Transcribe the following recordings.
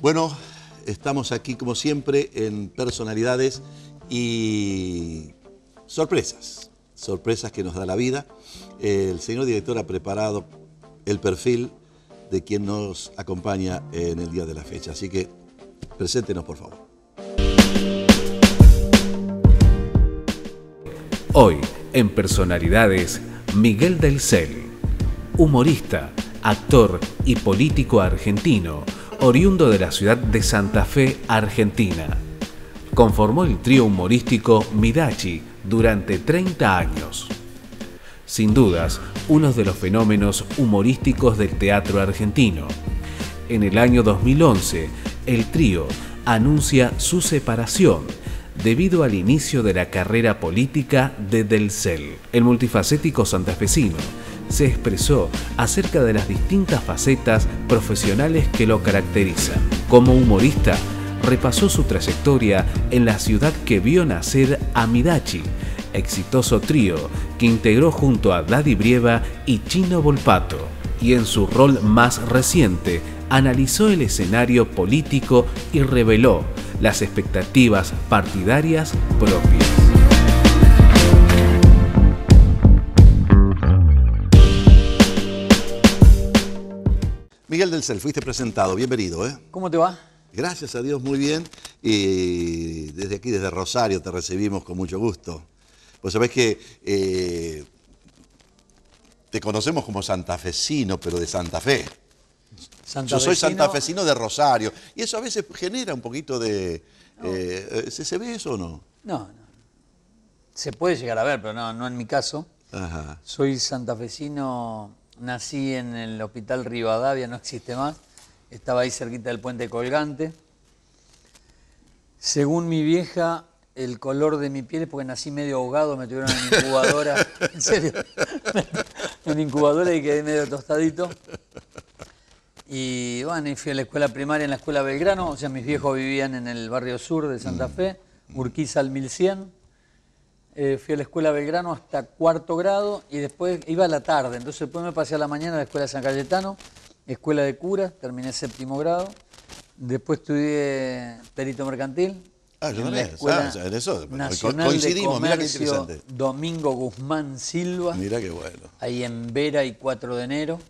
Bueno, estamos aquí como siempre en personalidades y sorpresas, sorpresas que nos da la vida. El señor director ha preparado el perfil de quien nos acompaña en el día de la fecha, así que preséntenos por favor. Hoy, en personalidades, Miguel del Cel, humorista, actor y político argentino, oriundo de la ciudad de Santa Fe, Argentina. Conformó el trío humorístico Midachi durante 30 años. Sin dudas, uno de los fenómenos humorísticos del teatro argentino. En el año 2011, el trío anuncia su separación debido al inicio de la carrera política de Delcel. El multifacético santafesino se expresó acerca de las distintas facetas profesionales que lo caracterizan. Como humorista, repasó su trayectoria en la ciudad que vio nacer a exitoso trío que integró junto a Daddy Brieva y Chino Volpato, y en su rol más reciente analizó el escenario político y reveló las expectativas partidarias propias. del Cel, fuiste presentado, bienvenido. ¿eh? ¿Cómo te va? Gracias a Dios, muy bien. Y desde aquí, desde Rosario, te recibimos con mucho gusto. Pues sabés que eh, te conocemos como santafesino, pero de Santa Fe. Yo soy santafesino de Rosario. Y eso a veces genera un poquito de... Eh, eh, ¿se, ve eso o no? No, no. Se puede llegar a ver, pero no, en mi caso. Ajá. Soy santafesino nací en el Hospital Rivadavia, no existe más, estaba ahí cerquita del puente colgante. Según mi vieja, el color de mi piel es porque nací medio ahogado, me tuvieron en incubadora, en serio, en incubadora y quedé medio tostadito. Y bueno, y fui a la escuela primaria en la escuela Belgrano, o sea, mis viejos vivían en el barrio sur de Santa mm. Fe, Urquiza al 1100. Eh, fui a la escuela Belgrano hasta cuarto grado y después iba a la tarde. Entonces después me pasé a la mañana a la escuela de San Cayetano, escuela de curas, terminé séptimo grado. Después estudié perito mercantil. Ah, yo no eso. Pues, coincidimos, mira qué interesante. Domingo Guzmán Silva. Mira qué bueno. Ahí en Vera y 4 de enero.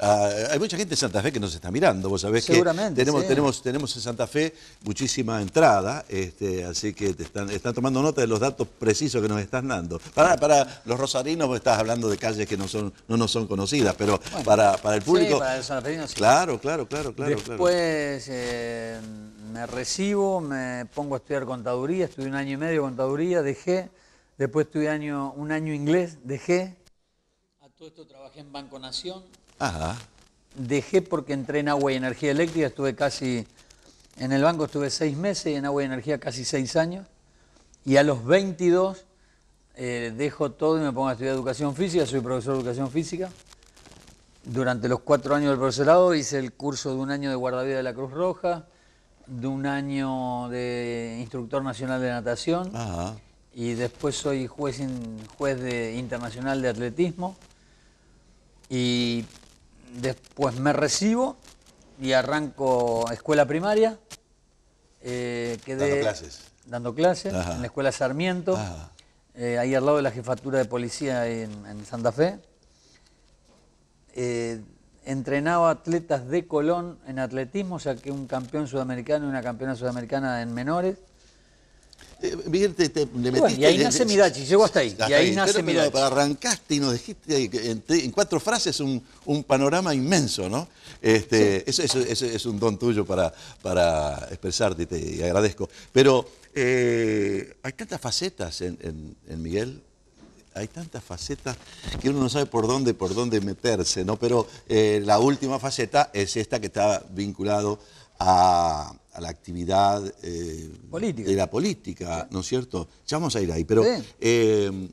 Ah, hay mucha gente en Santa Fe que nos está mirando, vos sabés que tenemos, tenemos, tenemos en Santa Fe muchísima entrada, este, así que te están, están tomando nota de los datos precisos que nos están dando. Para, los rosarinos vos estás hablando de calles que no son no nos son conocidas, pero para, el público... Claro, claro, claro, claro. Después eh, me recibo, me pongo a estudiar contaduría, estudié un año y medio contaduría, dejé, después estudié año, un año inglés, dejé. A todo esto trabajé en Banco Nación, Dejé porque entré en agua y energía eléctrica, estuve casi, en el banco estuve seis meses, Y en agua y energía casi seis años, y a los 22 eh, dejo todo y me pongo a estudiar educación física, soy profesor de educación física. Durante los cuatro años del profesorado hice el curso de un año de guardavía de la Cruz Roja, de un año de instructor nacional de natación y después soy juez, juez de, internacional de atletismo y después me recibo y arranco escuela primaria. Eh, quedé dando clases. Dando clases en la escuela Sarmiento, eh, ahí al lado de la jefatura de policía en, Santa Fe. Eh, entrenaba atletas de Colón en atletismo, o sea que un campeón sudamericano y una campeona sudamericana en menores. Eh, Miguel, te, le metiste... y ahí nace Midachi, llegó hasta ahí. y ahí, nace pero, arrancaste y nos dijiste en, cuatro frases un, panorama inmenso, ¿no? Este, eso, es un don tuyo para, expresarte y te agradezco. Pero eh, hay tantas facetas en, Miguel, hay tantas facetas que uno no sabe por dónde, por dónde meterse, ¿no? Pero eh, la última faceta es esta que está vinculado a, a la actividad eh, de la política, ¿no es cierto? Ya vamos a ir ahí, pero eh,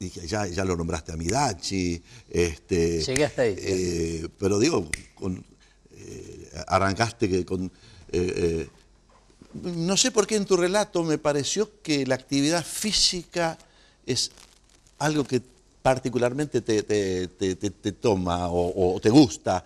Dije, ya, lo nombraste a Midachi, este, eh, pero digo, arrancaste que con... no sé por qué en tu relato me pareció que la actividad física es algo que particularmente te, toma o, te gusta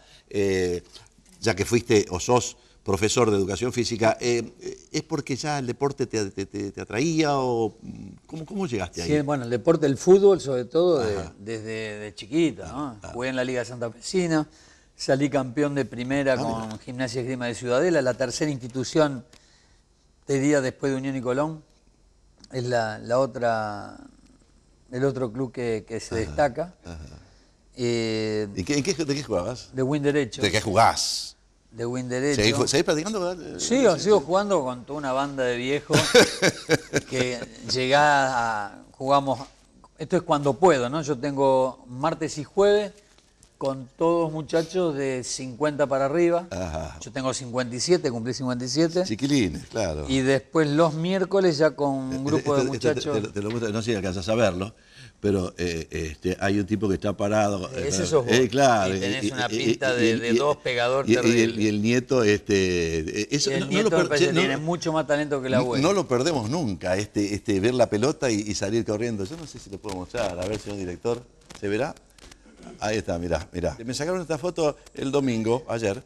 ya que fuiste o sos profesor de educación física, eh, eh, ¿es porque ya el deporte te, atraía o mm, ¿cómo, cómo, llegaste ahí? Sí, bueno, el deporte, el fútbol sobre todo desde de chiquita. ¿no? Ah, ah. Jugué en la Liga Santa Fecina, salí campeón de primera ah, con Gimnasia Esgrima de Ciudadela, la tercera institución, de día después de Unión y Colón, es la, otra, el otro club que, se destaca. Eh, ¿Y ¿De qué jugabas? De win derecho. ¿De qué jugás? De win derecho. ¿Seguís, practicando? Sí, eh, sí, sigo jugando con toda una banda de viejos que llega. a... jugamos... Esto es cuando puedo, ¿no? Yo tengo martes y jueves con todos muchachos de 50 para arriba. Yo tengo 57, cumplí 57. Chiquilines, claro. Y después los miércoles ya con un eh, grupo de muchachos... no sé si alcanzas a verlo pero eh, este, hay un tipo que está parado. Eh, ese sos vos. Eh, claro. Y tenés una pinta de, dos pegador y, Y el, nieto, este. Eso, el nieto tiene mucho más talento que la abuela. No, lo perdemos nunca, este, este, ver la pelota y, salir corriendo. Yo no sé si lo puedo mostrar, a ver, si un director, ¿se verá? Ahí está, mirá, mirá. Me sacaron esta foto el domingo, ayer,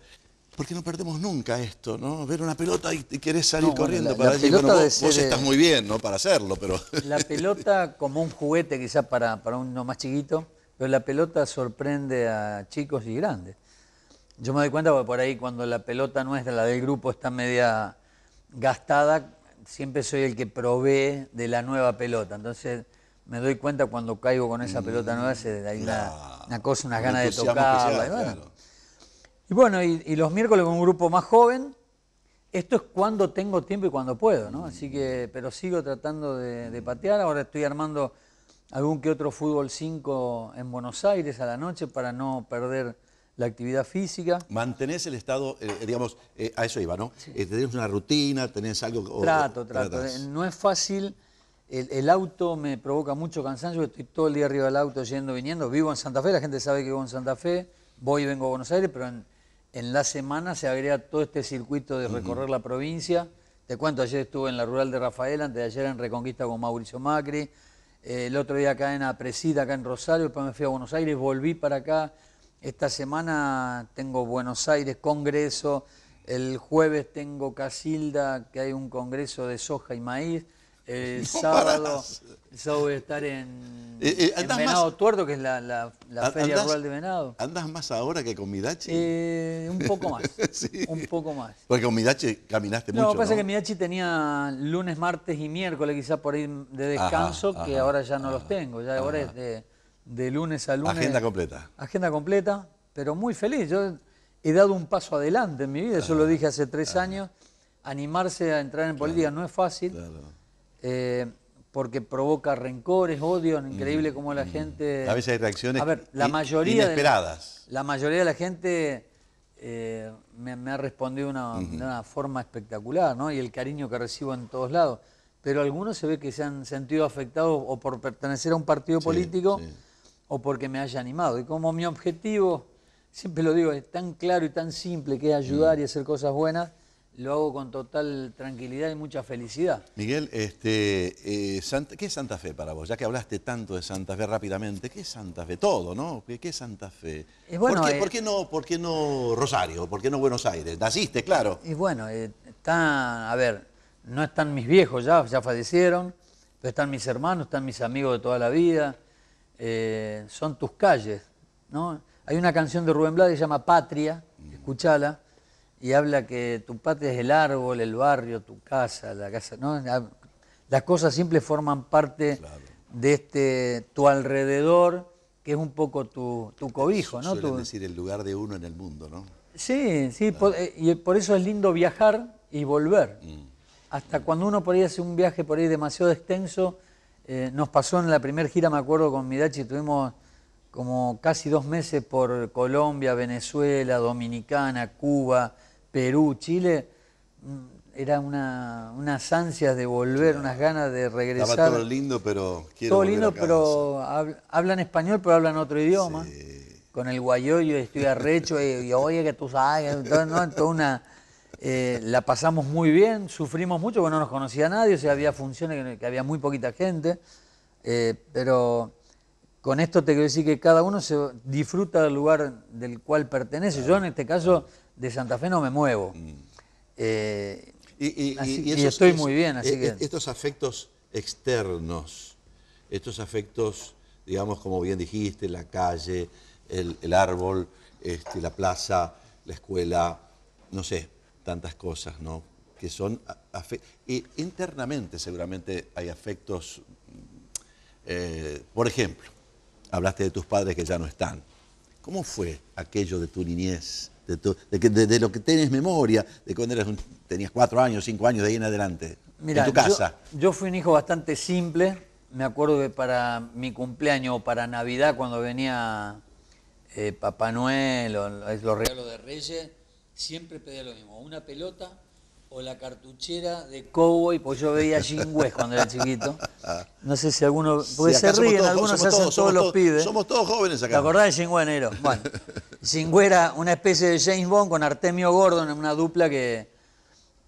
porque no perdemos nunca esto, ¿no? Ver una pelota y, querés salir corriendo para la allí. bueno, vos, eh, estás muy bien, ¿no? Para hacerlo, pero... La pelota como un juguete quizás para, para uno más chiquito, pero la pelota sorprende a chicos y grandes. Yo me doy cuenta por ahí cuando la pelota nuestra, la del grupo, está media gastada, siempre soy el que provee de la nueva pelota. Entonces me doy cuenta cuando caigo con esa mm, pelota nueva, se, da una, cosa, unas ganas de tocarla. Y bueno, y, los miércoles con un grupo más joven, esto es cuando tengo tiempo y cuando puedo, ¿no? Así que, pero sigo tratando de, patear, ahora estoy armando algún que otro fútbol 5 en Buenos Aires a la noche para no perder la actividad física. Mantenés el estado, eh, digamos, eh, a eso iba, ¿no? Eh, tenés una rutina, tenés algo... trato, trato. No es fácil, el, auto me provoca mucho cansancio, estoy todo el día arriba del auto yendo, viniendo, vivo en Santa Fe, la gente sabe que vivo en Santa Fe, voy y vengo a Buenos Aires, pero en, en la semana se agrega todo este circuito de recorrer la provincia. Te cuento, ayer estuve en la rural de Rafael, antes de ayer en Reconquista con Mauricio Macri, eh, el otro día acá en Apresida, acá en Rosario, después me fui a Buenos Aires, volví para acá. Esta semana tengo Buenos Aires, Congreso, el jueves tengo Casilda, que hay un congreso de soja y maíz. el sábado voy a estar en, eh, eh, Venado Tuerto, que es la, feria rural de Venado. ¿Andas más ahora que con Midachi? Eh, un poco más, un poco más. Porque con Midachi caminaste mucho, no, pasa que Midachi tenía lunes, martes y miércoles quizás por ir de descanso, que ahora ya no los tengo, ya ahora es de, lunes a lunes. Agenda completa. Agenda completa, pero muy feliz. Yo he dado un paso adelante en mi vida, eso lo dije hace tres años. Animarse a entrar en política no es fácil. Claro eh, porque provoca rencores, odio, increíble mm, como la mm. gente... A veces hay reacciones inesperadas. la mayoría de la gente eh, me, ha respondido de una forma espectacular, ¿no? Y el cariño que recibo en todos lados. Pero algunos se ve que se han sentido afectados o por pertenecer a un partido político o porque me haya animado. Y como mi objetivo, siempre lo digo, es tan claro y tan simple que es ayudar mm. y hacer cosas buenas, lo hago con total tranquilidad y mucha felicidad. Miguel, este, eh, ¿qué es Santa Fe para vos? Ya que hablaste tanto de Santa Fe rápidamente, ¿qué es Santa Fe? Todo, ¿no? ¿Qué, qué es Santa Fe? Eh, ¿Por, qué, no, ¿Por qué no Rosario? ¿Por qué no Buenos Aires? Naciste, claro. Y bueno, eh, está, a ver, no están mis viejos ya, ya fallecieron, pero están mis hermanos, están mis amigos de toda la vida, son tus calles, ¿no? Hay una canción de Rubén Blades que se llama Patria, mm. escúchala y habla que tu patria es el árbol, el barrio, tu casa, la casa. ¿no? Ah, las cosas siempre forman parte de este tu alrededor, que es un poco tu, cobijo. ¿no? decir el lugar de uno en el mundo, ¿no? Sí, sí, eh, y por eso es lindo viajar y volver. Mm. Hasta mm. cuando uno por ahí hace un viaje por ahí demasiado extenso, eh, nos pasó en la primera gira, me acuerdo con Mirachi, tuvimos como casi dos meses por Colombia, Venezuela, Dominicana, Cuba, Perú, Chile, mm, era una, unas ansias de volver, unas ganas de regresar. Estaba todo lindo, pero Todo lindo, pero hablan español, pero hablan otro idioma. Con el guayoyo estoy arrecho eh, y, oye que tú sabes, ¿no? una, eh, la pasamos muy bien, sufrimos mucho, porque no nos conocía nadie, o sea, había funciones que, había muy poquita gente, eh, pero con esto te quiero decir que cada uno se disfruta del lugar del cual pertenece. Yo en este caso de Santa Fe no me muevo. Mm. Eh, y, estoy muy bien, e así que... E estos afectos externos, estos afectos, digamos, como bien dijiste, la calle, el, árbol, este, la plaza, la escuela, no sé, tantas cosas, ¿no? Que son... Y internamente seguramente hay afectos, eh, por ejemplo, hablaste de tus padres que ya no están. ¿Cómo fue aquello de tu niñez, de, lo que tienes memoria, de cuando eras tenías cuatro años, cinco años, de ahí en adelante, en tu casa? Yo, fui un hijo bastante simple. Me acuerdo que para mi cumpleaños o para Navidad, cuando venía eh, Papá Noel o los regalos de Reyes, siempre pedía lo mismo, una pelota o la cartuchera de cowboy, porque yo veía Jim cuando era chiquito. No sé si alguno. Porque se ríen, algunos se hacen todos, los pibes. Somos todos jóvenes acá. ¿Te acordás de Jim Nero? Bueno, Jim era una especie de James Bond con Artemio Gordon en una dupla que.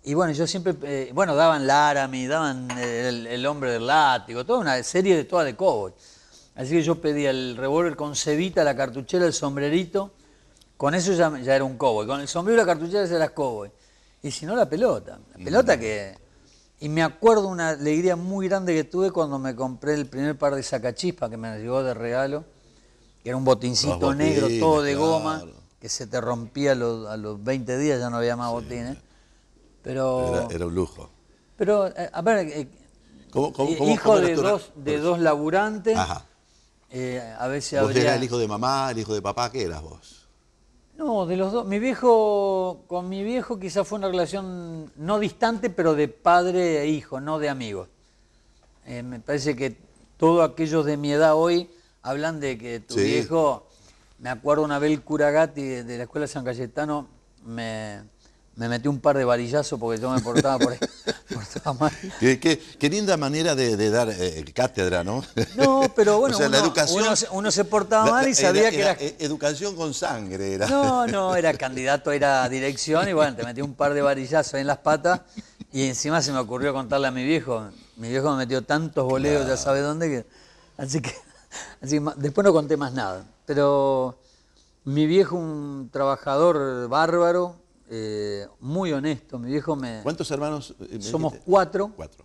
Y bueno, yo siempre. Eh, bueno, daban Laramie, daban el, hombre del látigo, toda una serie de toda de cowboy. Así que yo pedía el revólver con cebita, la cartuchera, el sombrerito. Con eso ya, era un cowboy. Con el sombrero y la cartuchera ya el cowboy. Y si no, la pelota. La mm. pelota que... Y me acuerdo una alegría muy grande que tuve cuando me compré el primer par de sacachispas que me llegó de regalo, que era un botincito negro, todo de goma, que se te rompía a los, 20 días, ya no había más botines. Pero, era, un lujo. Pero, eh, a ver, eh, eh, hijo de, dos, de dos laburantes, Ajá. a veces ¿Vos el hijo de mamá, el hijo de papá? ¿Qué eras vos? No, de los dos. Mi viejo, con mi viejo quizás fue una relación no distante, pero de padre e hijo, no de amigos. Eh, me parece que todos aquellos de mi edad hoy hablan de que tu viejo, me acuerdo una vez el Curagati de, la Escuela San Cayetano, me, me metió un par de varillazos porque yo me portaba por ahí. qué, linda manera de, dar eh, cátedra, ¿no? No, pero bueno, uno, uno, se, portaba mal y sabía que era... Eh, educación con sangre era. No, no, era candidato, era dirección y bueno, te metí un par de varillazos en las patas y encima se me ocurrió contarle a mi viejo. Mi viejo me metió tantos boleos, ya sabe dónde, que... Así que, después no conté más nada. Pero mi viejo, un trabajador bárbaro, eh, muy honesto. Mi viejo me... ¿Cuántos hermanos? Eh, somos cuatro. Cuatro.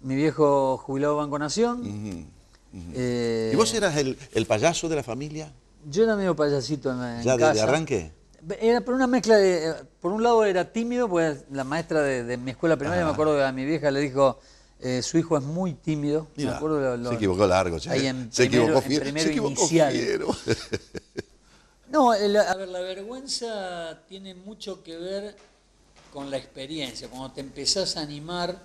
Mi viejo jubilado Banco Nación. Eh, ¿Y vos eras el, payaso de la familia? Yo era medio payasito en, ¿Ya de arranque? Era por una mezcla de... Por un lado era tímido, pues la maestra de, mi escuela primaria, me acuerdo que a mi vieja le dijo... su hijo es muy tímido. se equivocó largo. se equivocó, en No, a ver, la vergüenza tiene mucho que ver con la experiencia, cuando te empezás a animar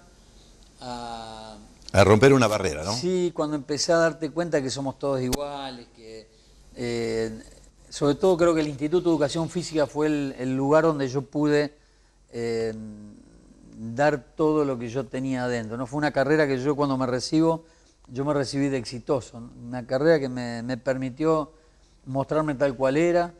a... A romper una barrera, ¿no? Sí, cuando empecé a darte cuenta que somos todos iguales, que... Eh, sobre todo creo que el Instituto de Educación Física fue el, lugar donde yo pude eh, dar todo lo que yo tenía adentro. No fue una carrera que yo cuando me recibo, yo me recibí de exitoso, una carrera que me permitió mostrarme tal cual era,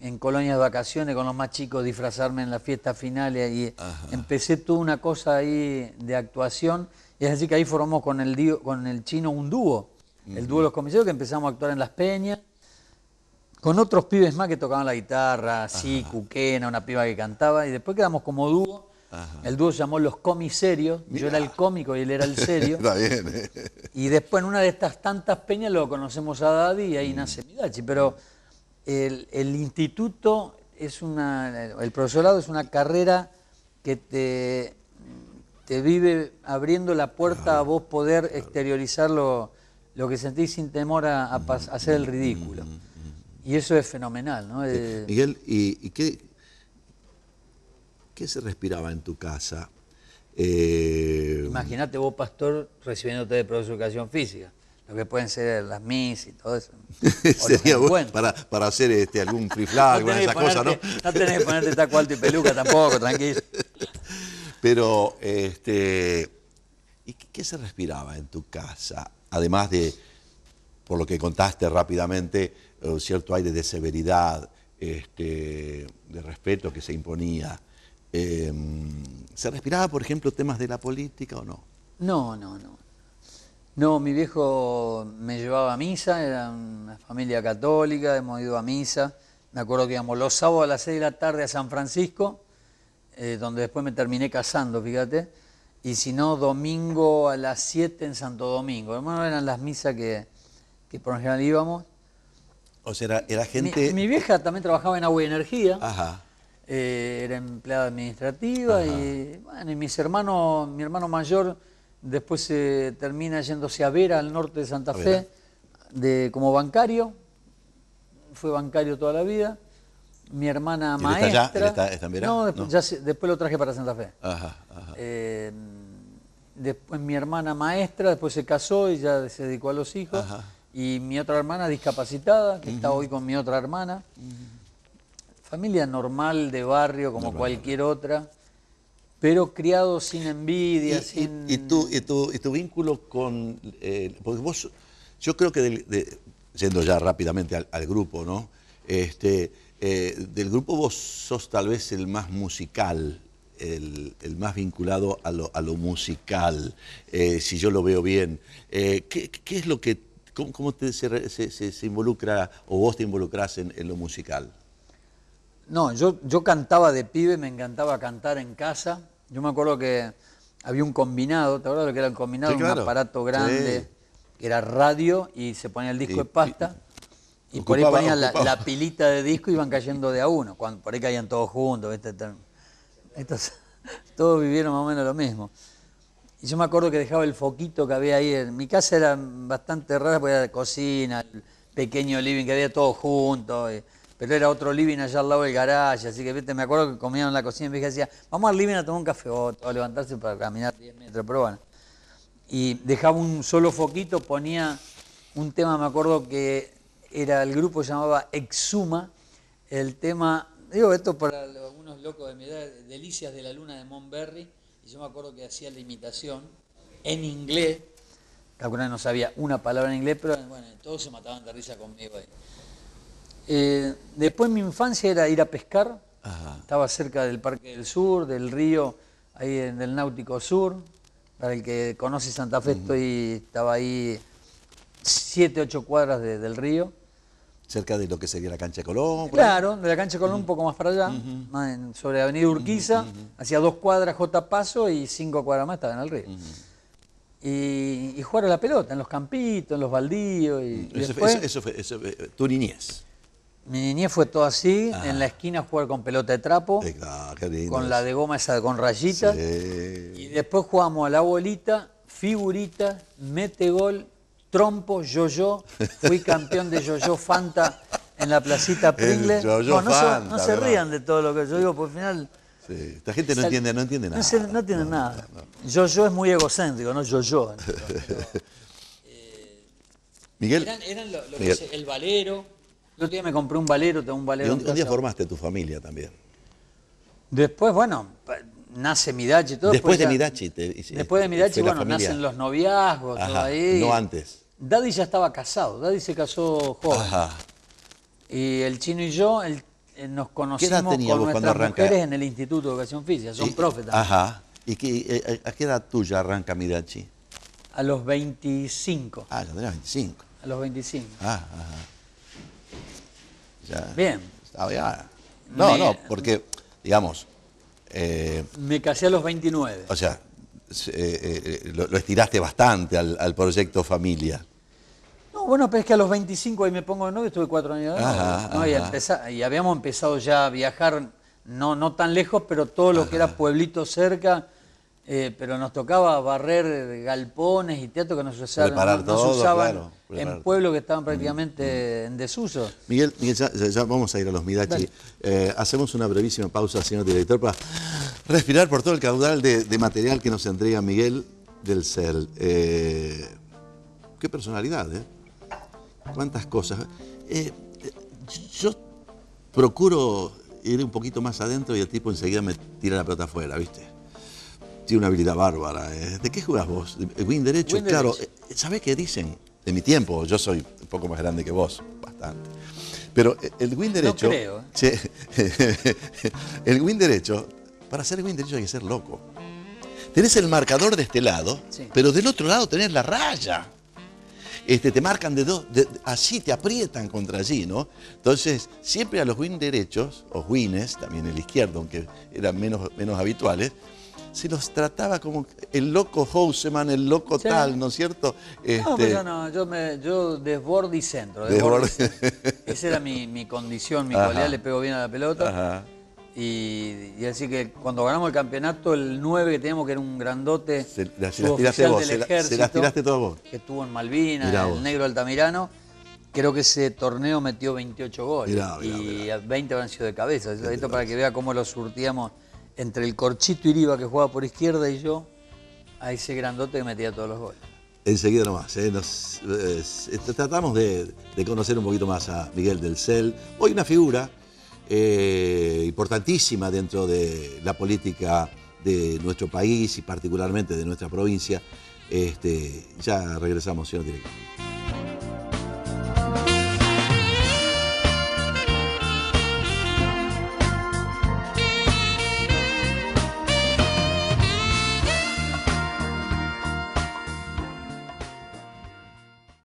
en colonias de vacaciones con los más chicos, disfrazarme en la fiesta finales y empecé toda una cosa ahí de actuación. Y es así que ahí formamos con el, con el chino un dúo, el dúo de Los Comisarios, que empezamos a actuar en Las Peñas, con otros pibes más que tocaban la guitarra, así, Cuquena, una piba que cantaba, y después quedamos como dúo el dúo se llamó Los Comiserios. Yo era el cómico y él era el serio. Está bien. Eh. Y después en una de estas tantas peñas lo conocemos a Daddy y ahí mm. nace Midachi. Pero el, instituto es una. El profesorado es una carrera que te, te vive abriendo la puerta a vos poder exteriorizar lo, lo, que sentís sin temor a, hacer el mm, ridículo. Mm, y eso es fenomenal, ¿no? Eh, Miguel, y qué, ¿Qué se respiraba en tu casa? Eh, Imagínate vos, pastor, recibiéndote de profesor de educación física. Lo que pueden ser las mis y todo eso. Sería para, para hacer este, algún free alguna de cosas, ¿no? No tenés que ponerte taco alto y peluca tampoco, tranquilo. Pero, este, ¿y qué, se respiraba en tu casa? Además de, por lo que contaste rápidamente, eh, un cierto aire de severidad, este, de respeto que se imponía. Em, ¿Se respiraba, por ejemplo, temas de la política o no? No, no, no. No, mi viejo me llevaba a misa, era una familia católica, hemos ido a misa. Me acuerdo que íbamos los sábados a las 6 de la tarde a San Francisco, eh, donde después me terminé casando, fíjate. Y si no, domingo a las 7 en Santo Domingo. Bueno, eran las misas que, por lo general íbamos. O sea, era, gente... Mi, vieja también trabajaba en Agua y Energía. Ajá. Eh, era empleada administrativa y, bueno, y mis hermanos, mi hermano mayor después eh, termina yéndose a ver al norte de Santa Fe, de, como bancario, fue bancario toda la vida. Mi hermana maestra. No, después, lo traje para Santa Fe. Eh, después mi hermana maestra, después se casó y ya se dedicó a los hijos. Y mi otra hermana discapacitada, que está hoy con mi otra hermana familia normal de barrio como cualquier otra, pero criado sin envidia, y, sin... Y, tu, vínculo con... Eh, porque vos, yo creo que, yendo ya rápidamente al, grupo, ¿no? Este, eh, del grupo vos sos tal vez el más musical, el, más vinculado a lo, musical, eh, si yo lo veo bien. ¿qué, es lo que... ¿Cómo, te, se, se, se, involucra o vos te involucras en lo musical? No, yo, yo cantaba de pibe, me encantaba cantar en casa. Yo me acuerdo que había un combinado, ¿te acuerdas lo que era el combinado? Un aparato grande, que era radio y se ponía el disco de pasta. Y, por ahí ponían la, pilita de disco y iban cayendo de a uno. Cuando, por ahí caían todos juntos. todos vivieron más o menos lo mismo. Y yo me acuerdo que dejaba el foquito que había ahí. En mi casa era bastante rara porque era la cocina, el pequeño living que había todo junto pero era otro living allá al lado del garage, así que ¿viste? me acuerdo que comían en la cocina y mi hija decía, vamos al living a tomar un café o a levantarse para caminar 10 metros, pero bueno. Y dejaba un solo foquito, ponía un tema, me acuerdo que era el grupo llamaba Exuma, el tema, digo esto para algunos locos de mi edad, Delicias de la Luna de Montberry, y yo me acuerdo que hacía la imitación en inglés, Calculá no sabía una palabra en inglés, pero bueno, todos se mataban de risa conmigo ahí. Eh, después mi infancia era ir a pescar. Estaba cerca del Parque del Sur, del río, ahí en el Náutico Sur. Para el que conoce Santa Fe, estaba ahí siete, ocho cuadras del río. Cerca de lo que sería la cancha de Colón. Claro, de la cancha de Colón un poco más para allá, sobre Avenida Urquiza, hacía dos cuadras J Paso y cinco cuadras más estaba en el río. Y, y, jugar la pelota, en los campitos, en los baldíos. Y, mm, eso, eso, eso eh, tu niñez. Mi niñez fue todo así, ah. en la esquina jugar con pelota de trapo, con la de goma esa con rayitas. Y después jugamos a la bolita, figurita, mete gol, trompo, yo-yo. Fui campeón de yo-yo Fanta en la placita Pringle. no, se rían de todo lo que yo digo, porque al final... Esta gente no, entiende, no entiende nada. No, se, entiende nada. Yo-yo es muy egocéntrico, no yo-yo. Miguel. Eran, lo, Que el valero yo otro me compré un valero, tengo un valero. un, día formaste tu familia también. Después, bueno, nace Midachi todo. Después, pues de Midachi. después de Midachi, bueno, nacen los noviazgos, todo ahí. No antes. Daddy ya estaba casado, Daddy se casó joven. Ajá. Y el chino y yo eh, ¿Qué nos conocimos con nuestras mujeres en el Instituto de Educación Física, son profetas. Ajá. ¿Y qué, eh, eh, a qué edad tuya arranca Midachi? A los 25. Ah, ya tenés 25. A los 25. Ah, ajá. Bien. No, no, porque, digamos. Eh, me casé a los 29. O sea, eh, eh, lo, estiraste bastante al, proyecto familia. No, bueno, pero es que a los 25 ahí me pongo de y estuve cuatro años Y, habíamos empezado ya a viajar, no, no tan lejos, pero todo lo que era pueblito cerca eh, pero nos tocaba barrer eh, galpones y teatro que nos usaban, no, se nos en pueblos que estaban mm. prácticamente en desuso. Miguel, ya, vamos a ir a los Midachi. Eh, hacemos una brevísima pausa, señor director, para respirar por todo el caudal de, material que nos entrega Miguel del CEL. qué personalidad, ¿eh? Cuántas cosas. yo procuro ir un poquito más adentro y el tipo enseguida me tira la plata afuera, ¿viste? tiene una habilidad bárbara. ¿eh? ¿De qué jugás vos? Eh, win derecho, claro. Eh, ¿Sabés qué dicen? De mi tiempo, yo soy un poco más grande que vos, bastante. Pero el win derecho... No el win derecho, para ser win derecho hay que ser loco. Tenés el marcador de este lado, pero del otro lado tenés la raya. Este, te marcan de dos, así te aprietan contra allí, ¿no? Entonces, siempre a los win derechos, o wins, también el izquierdo, aunque eran menos, menos habituales, se los trataba como el loco Houseman, el loco tal, ¿no es cierto? No, pero este, no, yo, me, yo desbordo y centro. Esa era mi, condición, mi le pego bien a la pelota. Y, así que cuando ganamos el campeonato, el 9 que teníamos, que era un grandote, se, la, se vos, Que estuvo en Malvinas, el negro Altamirano creo que ese torneo metió 28 goles y 20 habrán sido de cabeza. Esto para que vea cómo lo surtíamos entre el corchito Iriba que jugaba por izquierda y yo, a ese grandote que metía todos los goles. Enseguida nomás, ¿eh? tratamos de, conocer un poquito más a Miguel del Cel. Hoy una figura eh, importantísima dentro de la política de nuestro país y particularmente de nuestra provincia. Este, ya regresamos, señor director.